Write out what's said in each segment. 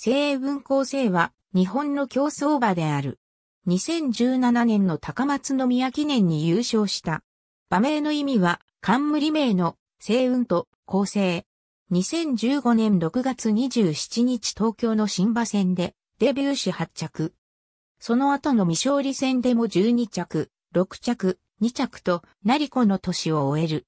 精鋭分校制は日本の競争馬である。2017年の高松宮記念に優勝した。馬名の意味は冠名の星雲と構成。2015年6月27日東京の新馬戦でデビューし8着。その後の未勝利戦でも12着、6着、2着と成子の年を終える。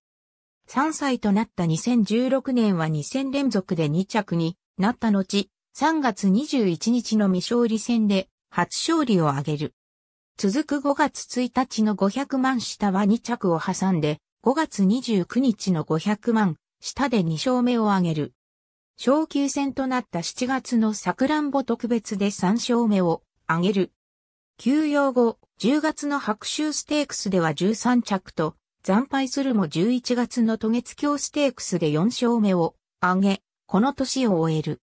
3歳となった2016年は2戦連続で2着になった後、3月21日の未勝利戦で初勝利を挙げる。続く5月1日の500万下は2着を挟んで、5月29日の500万下で2勝目を挙げる。昇級戦となった7月の桜んぼ特別で3勝目を挙げる。休養後、10月の白州ステークスでは13着と、惨敗するも11月の渡月橋ステークスで4勝目を挙げ、この年を終える。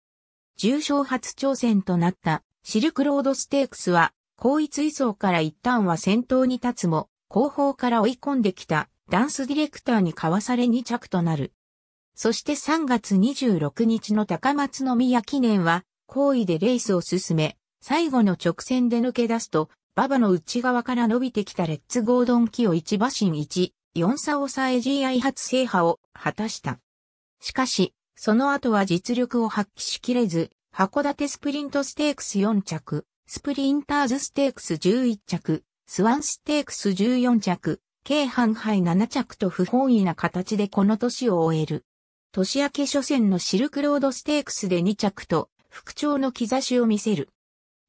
重賞初挑戦となったシルクロードステークスは、後一位相から一旦は先頭に立つも、後方から追い込んできたダンスディレクターにかわされ2着となる。そして3月26日の高松宮記念は、後位でレースを進め、最後の直線で抜け出すと、馬場の内側から伸びてきたレッツゴードンキを1馬身1、4差を抑え GI 初制覇を果たした。しかし、その後は実力を発揮しきれず、函館スプリントステークス4着、スプリンターズステークス11着、スワンステークス14着、計半杯7着と不本意な形でこの年を終える。年明け初戦のシルクロードステークスで2着と、復調の兆しを見せる。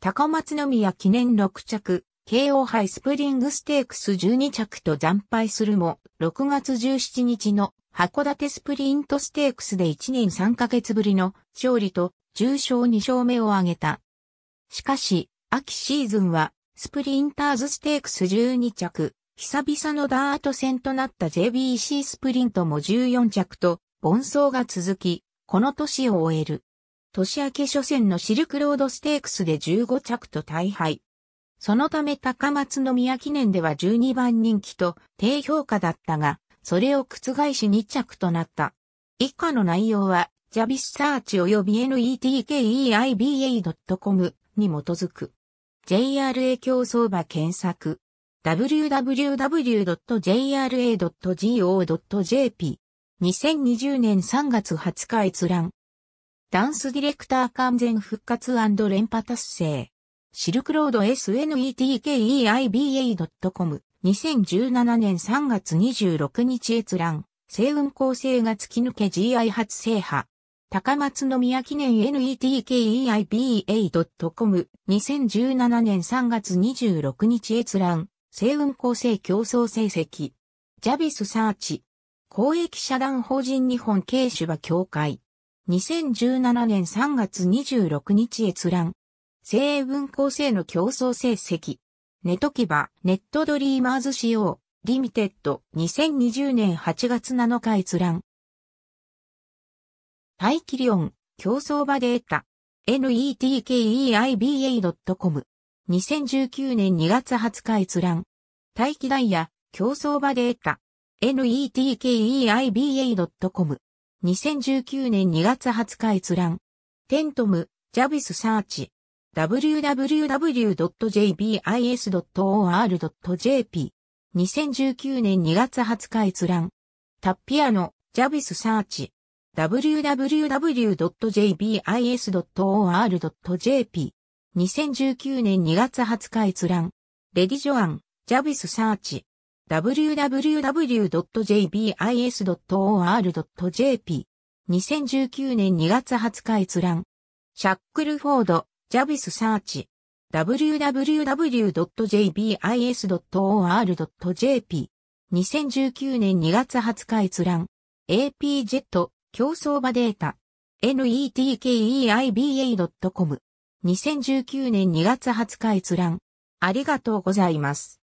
高松宮記念6着、慶応杯スプリングステークス12着と惨敗するも、6月17日の函館スプリントステークスで1年3ヶ月ぶりの勝利と重賞2勝目を挙げた。しかし、秋シーズンはスプリンターズステークス12着、久々のダート戦となった JBC スプリントも14着と、盆走が続き、この年を終える。年明け初戦のシルクロードステークスで15着と大敗。そのため高松宮記念では12番人気と低評価だったが、それを覆し2着となった。以下の内容は、ジャビスサーチ及び netkeiba.com に基づく。JRA 競争場検索。www.jra.go.jp 2020年3月20日閲覧。ダンスディレクター完全復活連覇達成。シルクロード SNETKEIBA.com 2017年3月26日閲覧、西雲構成が突き抜け GI 初制覇。高松宮記念 netkeiba.com 2017年3月26日閲覧、西雲構成競争成績。ジャビスサーチ。公益社団法人日本軽場協会。2017年3月26日閲覧。西雲構成の競争成績。ネトキバ、ネットドリーマーズ仕様、リミテッド、2020年8月7日閲覧。大気リオン、競争場で得た。netkeiba.com。2019年2月20日閲覧。大気ダイヤ、競争場で得た。netkeiba.com。2019年2月20日閲覧。テントム、ジャビスサーチ。www.jbis.or.jp 2019年2月20日閲覧タッピアのジャビスサーチ www.jbis.or.jp 2019年2月20日閲覧レディジョアンジャビスサーチ www.jbis.or.jp 2019年2月20日閲覧シャックルフォードジャビスサーチ。www.jbis.or.jp。2019年2月20日閲覧。AP ジェット、競争場データ。netkeiba.com。2019年2月20日閲覧。ありがとうございます。